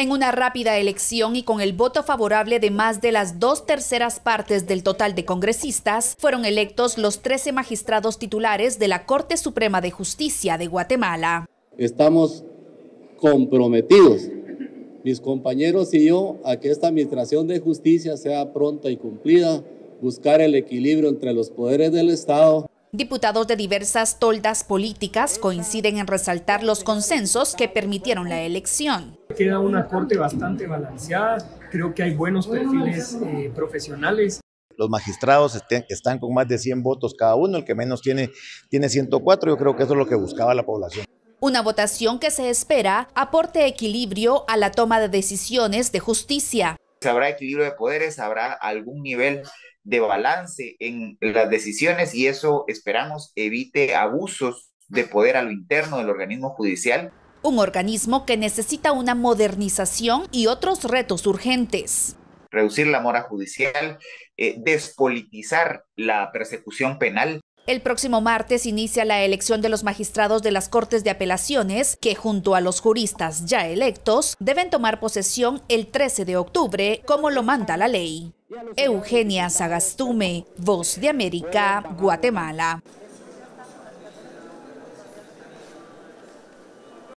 en una rápida elección y con el voto favorable de más de las dos terceras partes del total de congresistas, fueron electos los 13 magistrados titulares de la Corte Suprema de Justicia de Guatemala. Estamos comprometidos, mis compañeros y yo, a que esta administración de justicia sea pronta y cumplida, buscar el equilibrio entre los poderes del Estado Diputados de diversas toldas políticas coinciden en resaltar los consensos que permitieron la elección queda una corte bastante balanceada, creo que hay buenos perfiles eh, profesionales. Los magistrados este, están con más de 100 votos cada uno, el que menos tiene, tiene 104, yo creo que eso es lo que buscaba la población. Una votación que se espera aporte equilibrio a la toma de decisiones de justicia. Habrá equilibrio de poderes, habrá algún nivel de balance en las decisiones y eso esperamos evite abusos de poder a lo interno del organismo judicial un organismo que necesita una modernización y otros retos urgentes. Reducir la mora judicial, eh, despolitizar la persecución penal. El próximo martes inicia la elección de los magistrados de las Cortes de Apelaciones, que junto a los juristas ya electos deben tomar posesión el 13 de octubre, como lo manda la ley. Eugenia Sagastume, Voz de América, Guatemala.